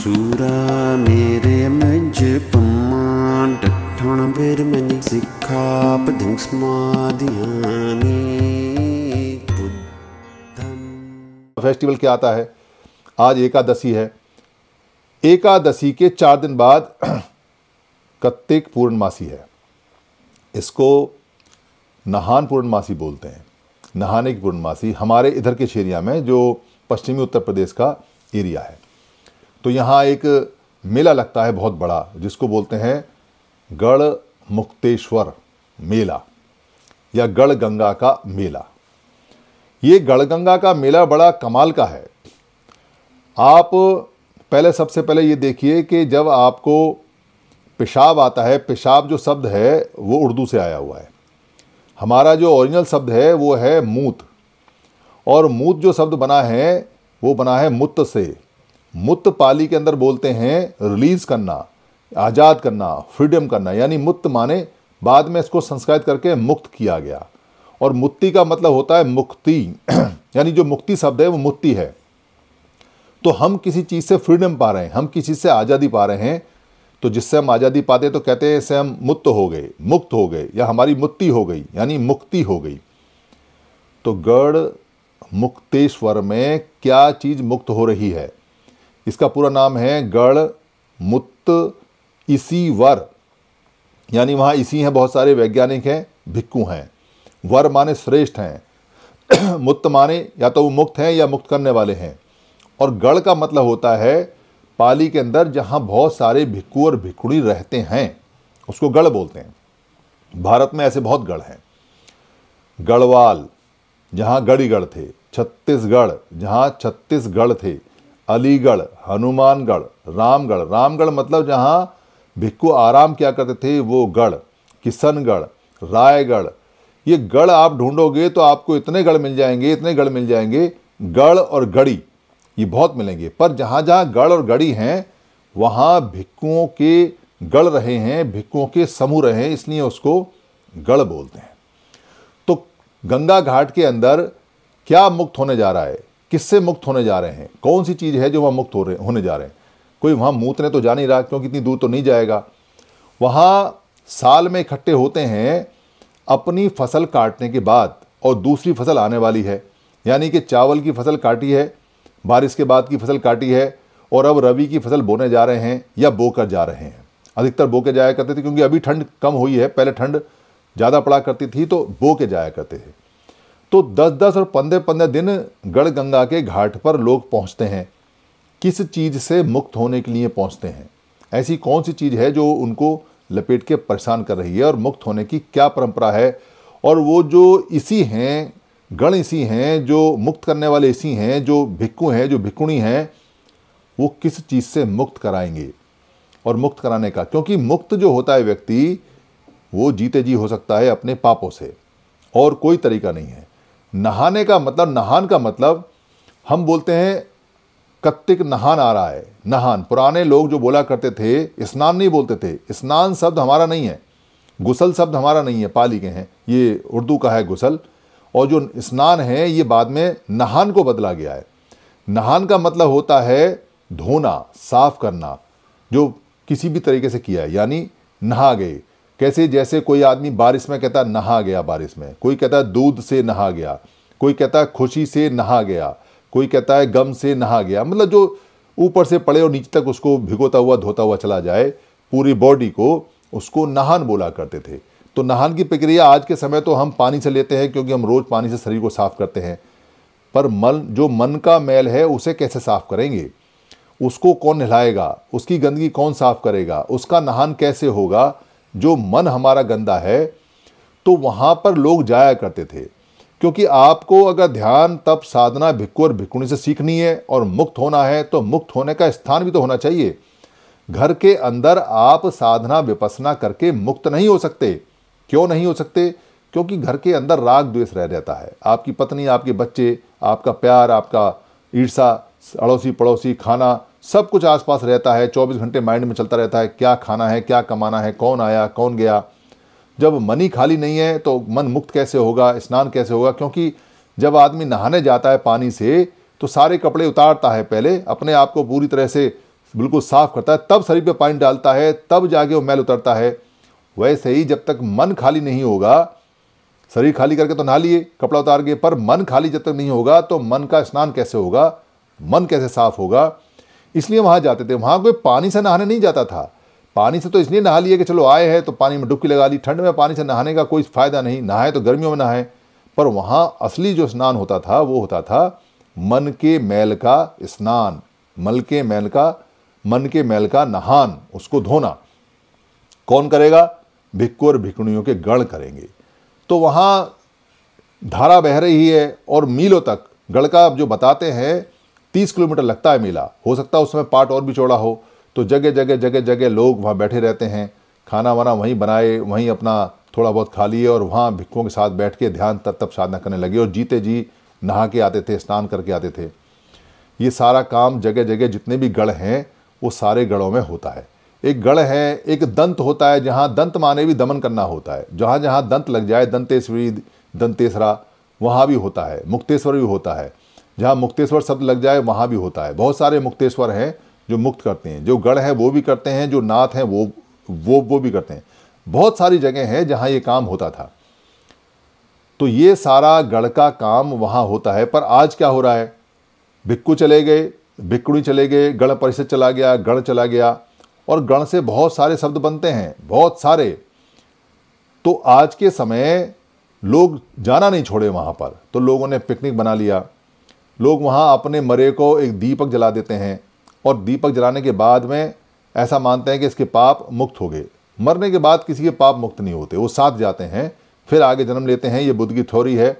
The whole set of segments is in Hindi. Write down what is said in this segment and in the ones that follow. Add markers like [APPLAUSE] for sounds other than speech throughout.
सूरा मेरे ਮਜ पमान ਡਠਣ बेर ਮਨ सिखा पदिंग ਸਮਾਧਿਆਨੀ फेस्टिवल क्या आता है आज एकादशी है एकादशी के चार दिन बाद [CLEARS THROAT] कत्तिक पूर्णमासी है इसको नहान पूर्णमासी बोलते हैं नहाने की पूर्णमासी हमारे इधर के शेरिया में जो पश्चिमी उत्तर प्रदेश का एरिया है तो यहाँ एक मेला लगता है बहुत बड़ा जिसको बोलते हैं गढ़ मुक्तेश्वर मेला या गढ़ गंगा का मेला ये गढ़ गंगा का मेला बड़ा कमाल का है आप पहले सबसे पहले ये देखिए कि जब आपको पेशाब आता है पेशाब जो शब्द है वो उर्दू से आया हुआ है हमारा जो ओरिजिनल शब्द है वो है मूत और मूत जो शब्द बना है वो बना है मुत से मुत्त पाली के अंदर बोलते हैं रिलीज करना आज़ाद करना फ्रीडम करना यानी मुक्त माने बाद में इसको संस्कृत करके मुक्त किया गया और मुक्ति का मतलब होता है मुक्ति [CLEARS THROAT] यानी जो मुक्ति शब्द है वो मुक्ति है तो हम किसी चीज़ से फ्रीडम पा रहे हैं हम किसी से आज़ादी पा रहे हैं तो जिससे हम आज़ादी पाते तो कहते हैं इससे हम मुक्त हो गए मुक्त हो गए या हमारी मुक्ति हो गई यानी मुक्ति हो गई तो गढ़ मुक्तेश्वर में क्या चीज़ मुक्त हो रही है इसका पूरा नाम है गढ़ मुत्त इसी वर यानी वहाँ इसी हैं बहुत सारे वैज्ञानिक हैं भिक्कू हैं वर माने श्रेष्ठ हैं [CLEARS THROAT] मुक्त माने या तो वो मुक्त हैं या मुक्त करने वाले हैं और गढ़ का मतलब होता है पाली के अंदर जहाँ बहुत सारे भिक्कू और भिक्खुड़ी रहते हैं उसको गढ़ बोलते हैं भारत में ऐसे बहुत गढ़ हैं गढ़वाल जहाँ गढ़ी गढ़ थे छत्तीसगढ़ जहाँ छत्तीसगढ़ थे अलीगढ़ हनुमानगढ़ रामगढ़ रामगढ़ मतलब जहाँ भिक्कु आराम क्या करते थे वो गढ़ किशनगढ़ रायगढ़ ये गढ़ आप ढूंढोगे तो आपको इतने गढ़ मिल जाएंगे इतने गढ़ मिल जाएंगे गढ़ और गढ़ी ये बहुत मिलेंगे पर जहाँ जहाँ गढ़ और गढ़ी हैं वहाँ भिक्कुओं के गढ़ रहे हैं भिक्कुओं के समूह रहे हैं इसलिए उसको गढ़ बोलते हैं तो गंगा घाट के अंदर क्या मुक्त होने जा रहा है किससे मुक्त होने जा रहे हैं कौन सी चीज़ है जो वहाँ मुक्त हो रहे होने जा रहे हैं कोई वहाँ मूतने तो जा नहीं रहा क्योंकि इतनी दूर तो नहीं जाएगा वहाँ साल में इकट्ठे होते हैं अपनी फसल काटने के बाद और दूसरी फसल आने वाली है यानी कि चावल की फसल काटी है बारिश के बाद की फसल काटी है और अब रवि की फसल बोने जा रहे हैं या बोकर जा रहे हैं अधिकतर बो के जाया करते थे क्योंकि अभी ठंड कम हुई है पहले ठंड ज़्यादा पड़ा करती थी तो बो के जाया करते थे तो दस दस और पंद्रह पंद्रह दिन गढ़गंगा के घाट पर लोग पहुंचते हैं किस चीज़ से मुक्त होने के लिए पहुंचते हैं ऐसी कौन सी चीज़ है जो उनको लपेट के परेशान कर रही है और मुक्त होने की क्या परंपरा है और वो जो इसी हैं गण इसी हैं जो मुक्त करने वाले इसी हैं जो भिक्कु हैं जो भिक्कुणी हैं वो किस चीज़ से मुक्त कराएंगे और मुक्त कराने का क्योंकि मुक्त जो होता है व्यक्ति वो जीते जी हो सकता है अपने पापों से और कोई तरीका नहीं है नहाने का मतलब नहान का मतलब हम बोलते हैं कत्तिक नहान आ रहा है नहान पुराने लोग जो बोला करते थे स्नान नहीं बोलते थे स्नान शब्द हमारा नहीं है गुसल शब्द हमारा नहीं है पाली के हैं ये उर्दू का है गुसल और जो स्नान है ये बाद में नहान को बदला गया है नहान का मतलब होता है धोना साफ करना जो किसी भी तरीके से किया है यानी नहा गए कैसे जैसे कोई आदमी बारिश में कहता नहा गया बारिश में कोई कहता है दूध से नहा गया कोई कहता है खुशी से नहा गया कोई कहता है गम से नहा गया मतलब जो ऊपर से पड़े और नीचे तक उसको भिगोता हुआ धोता हुआ चला जाए पूरी बॉडी को उसको नहान बोला करते थे तो नहान की प्रक्रिया आज के समय तो हम पानी से लेते हैं क्योंकि हम रोज़ पानी से शरीर को साफ करते हैं पर मन जो मन का मैल है उसे कैसे साफ करेंगे उसको कौन नहलाएगा उसकी गंदगी कौन साफ करेगा उसका नहान कैसे होगा जो मन हमारा गंदा है तो वहाँ पर लोग जाया करते थे क्योंकि आपको अगर ध्यान तप साधना भिक्कू और भिक्कुणी से सीखनी है और मुक्त होना है तो मुक्त होने का स्थान भी तो होना चाहिए घर के अंदर आप साधना विपसना करके मुक्त नहीं हो सकते क्यों नहीं हो सकते क्योंकि घर के अंदर राग द्वेष रह जाता है आपकी पत्नी आपके बच्चे आपका प्यार आपका ईर्षा अड़ोसी पड़ोसी खाना सब कुछ आसपास रहता है 24 घंटे माइंड में चलता रहता है क्या खाना है क्या कमाना है कौन आया कौन गया जब मन ही खाली नहीं है तो मन मुक्त कैसे होगा स्नान कैसे होगा क्योंकि जब आदमी नहाने जाता है पानी से तो सारे कपड़े उतारता है पहले अपने आप को पूरी तरह से बिल्कुल साफ करता है तब शरीर पर पानी डालता है तब जाके वो मैल उतरता है वैसे ही जब तक मन खाली नहीं होगा शरीर खाली करके तो नहा लिए कपड़ा उतार गए पर मन खाली जब तक नहीं होगा तो मन का स्नान कैसे होगा मन कैसे साफ होगा इसलिए वहाँ जाते थे वहाँ कोई पानी से नहाने नहीं जाता था पानी से तो इसलिए नहा लिया कि चलो आए हैं तो पानी में डुबकी लगा ली ठंड में पानी से नहाने का कोई फ़ायदा नहीं नहाए तो गर्मियों में नहाए पर वहाँ असली जो स्नान होता था वो होता था मन के मैल का स्नान मल के मैल का मन के मैल का नहान उसको धोना कौन करेगा भिक्कू और भिकणियों के गढ़ करेंगे तो वहाँ धारा बह रही है और मीलों तक गढ़ का जो बताते हैं तीस किलोमीटर लगता है मेला हो सकता है उस समय पार्ट और भी चौड़ा हो तो जगह जगह जगह जगह लोग वहाँ बैठे रहते हैं खाना वाना वहीं बनाए वहीं अपना थोड़ा बहुत खा लिए और वहाँ भिक्खुओं के साथ बैठ के ध्यान तब तब साधना करने लगे और जीते जी नहा के आते थे स्नान करके आते थे ये सारा काम जगह जगह जितने भी गढ़ हैं वो सारे गढ़ों में होता है एक गढ़ है एक दंत होता है जहाँ दंत माने भी दमन करना होता है जहाँ जहाँ दंत लग जाए दंतेश्वरी दंतेसरा वहाँ भी होता है मुक्तेश्वर भी होता है जहाँ मुक्तेश्वर शब्द लग जाए वहाँ भी होता है बहुत सारे मुक्तेश्वर हैं जो मुक्त करते हैं जो गढ़ है वो भी करते हैं जो नाथ हैं वो वो वो भी करते हैं बहुत सारी जगह हैं जहाँ ये काम होता था तो ये सारा गढ़ का काम वहाँ होता है पर आज क्या हो रहा है भिक्कू चले गए भिक्कुड़ी चले गए गण परिषद चला गया गढ़ चला गया और गण से बहुत सारे शब्द बनते हैं बहुत सारे तो आज के समय लोग जाना नहीं छोड़े वहाँ पर तो लोगों ने पिकनिक बना लिया लोग वहाँ अपने मरे को एक दीपक जला देते हैं और दीपक जलाने के बाद में ऐसा मानते हैं कि इसके पाप मुक्त हो गए मरने के बाद किसी के पाप मुक्त नहीं होते वो साथ जाते हैं फिर आगे जन्म लेते हैं ये बुद्ध की थ्योरी है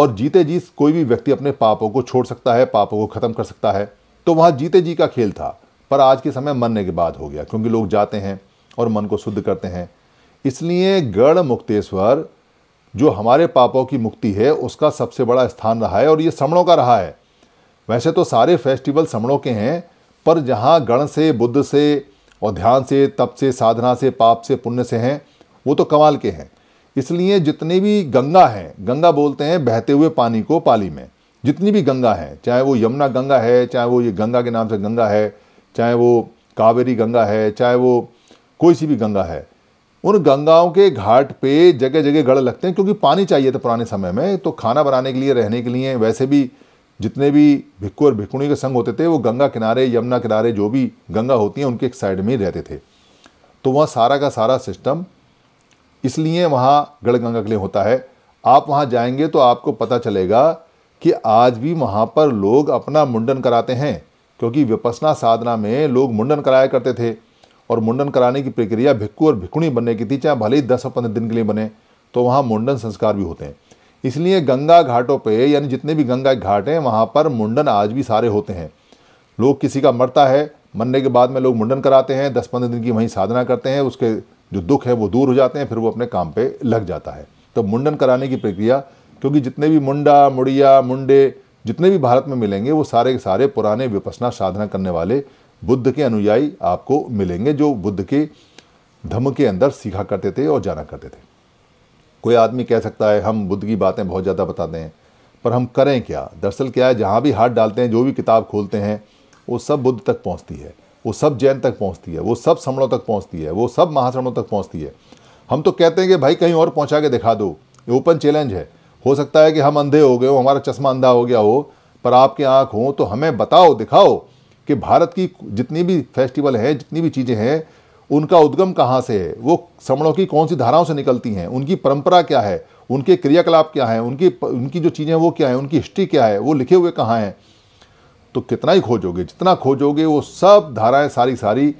और जीते जी कोई भी व्यक्ति अपने पापों को छोड़ सकता है पापों को ख़त्म कर सकता है तो वहाँ जीते जी का खेल था पर आज के समय मरने के बाद हो गया क्योंकि लोग जाते हैं और मन को शुद्ध करते हैं इसलिए गढ़ मुक्तेश्वर जो हमारे पापों की मुक्ति है उसका सबसे बड़ा स्थान रहा है और ये समणों का रहा है वैसे तो सारे फेस्टिवल समणों के हैं पर जहाँ गण से बुद्ध से और ध्यान से तप से साधना से पाप से पुण्य से हैं वो तो कमाल के हैं इसलिए जितनी भी गंगा हैं गंगा बोलते हैं बहते हुए पानी को पाली में जितनी भी गंगा हैं चाहे वो यमुना गंगा है चाहे वो ये गंगा के नाम से गंगा है चाहे वो कावेरी गंगा है चाहे वो कोई सी भी गंगा है उन गंगाओं के घाट पे जगह जगह गढ़ लगते हैं क्योंकि पानी चाहिए था पुराने समय में तो खाना बनाने के लिए रहने के लिए वैसे भी जितने भी भिक्कू और भिक्कुणी के संग होते थे वो गंगा किनारे यमुना किनारे जो भी गंगा होती हैं उनके एक साइड में ही रहते थे तो वहाँ सारा का सारा सिस्टम इसलिए वहाँ गढ़ गंगा के लिए होता है आप वहाँ जाएंगे तो आपको पता चलेगा कि आज भी वहाँ पर लोग अपना मुंडन कराते हैं क्योंकि विपसना साधना में लोग मुंडन कराया करते थे और मुंडन कराने की प्रक्रिया भिक्कू और भिक्खुणी बनने की थी चाहे भले ही दस और पंद्रह दिन के लिए बने तो वहाँ मुंडन संस्कार भी होते हैं इसलिए गंगा घाटों पे यानी जितने भी गंगा घाट हैं वहाँ पर मुंडन आज भी सारे होते हैं लोग किसी का मरता है मरने के बाद में लोग मुंडन कराते हैं दस पंद्रह दिन की वहीं साधना करते हैं उसके जो दुख है वो दूर हो जाते हैं फिर वो अपने काम पे लग जाता है तो मुंडन कराने की प्रक्रिया क्योंकि जितने भी मुंडा मुड़िया मुंडे जितने भी भारत में मिलेंगे वो सारे के सारे पुराने विपसना साधना करने वाले बुद्ध के अनुयायी आपको मिलेंगे जो बुद्ध के धम्म के अंदर सीखा करते थे और जाना करते थे कोई आदमी कह सकता है हम बुद्ध की बातें बहुत ज़्यादा बताते हैं पर हम करें क्या दरअसल क्या है जहाँ भी हाथ डालते हैं जो भी किताब खोलते हैं वो सब बुद्ध तक पहुँचती है वो सब जैन तक पहुँचती है वो सब समणों तक पहुँचती है वो सब महासमणों तक पहुँचती है हम तो कहते हैं कि भाई कहीं और पहुँचा के दिखा दो ये ओपन चैलेंज है हो सकता है कि हम अंधे हो गए हो हमारा चश्मा अंधा हो गया हो पर आपके आँख हो तो हमें बताओ दिखाओ कि भारत की जितनी भी फेस्टिवल हैं जितनी भी चीज़ें हैं उनका उद्गम कहाँ से है वो समणों की कौन सी धाराओं से निकलती हैं उनकी परंपरा क्या है उनके क्रियाकलाप क्या है उनकी उनकी जो चीज़ें वो क्या है उनकी हिस्ट्री क्या है वो लिखे हुए कहाँ हैं तो कितना ही खोजोगे जितना खोजोगे वो सब धाराएं सारी सारी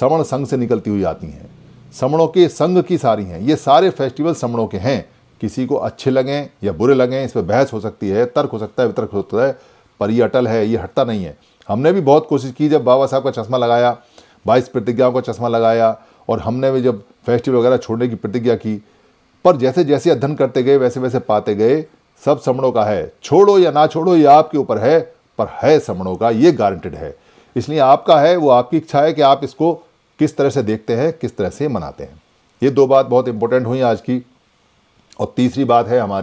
समण संघ से निकलती हुई आती हैं समणों के संघ की सारी हैं ये सारे फेस्टिवल समणों के हैं किसी को अच्छे लगें या बुरे लगें इस पर बहस हो सकती है तर्क हो सकता है वितर्क हो सकता है पर ये अटल है ये हटता नहीं है हमने भी बहुत कोशिश की जब बाबा साहब का चश्मा लगाया बाईस प्रतिज्ञाओं का चश्मा लगाया और हमने भी जब फेस्टिवल वगैरह छोड़ने की प्रतिज्ञा की पर जैसे जैसे अध्ययन करते गए वैसे वैसे पाते गए सब समणों का है छोड़ो या ना छोड़ो ये आपके ऊपर है पर है समणों का ये गारंटेड है इसलिए आपका है वो आपकी इच्छा है कि आप इसको किस तरह से देखते हैं किस तरह से मनाते हैं ये दो बात बहुत इंपॉर्टेंट हुई आज की और तीसरी बात है हमारी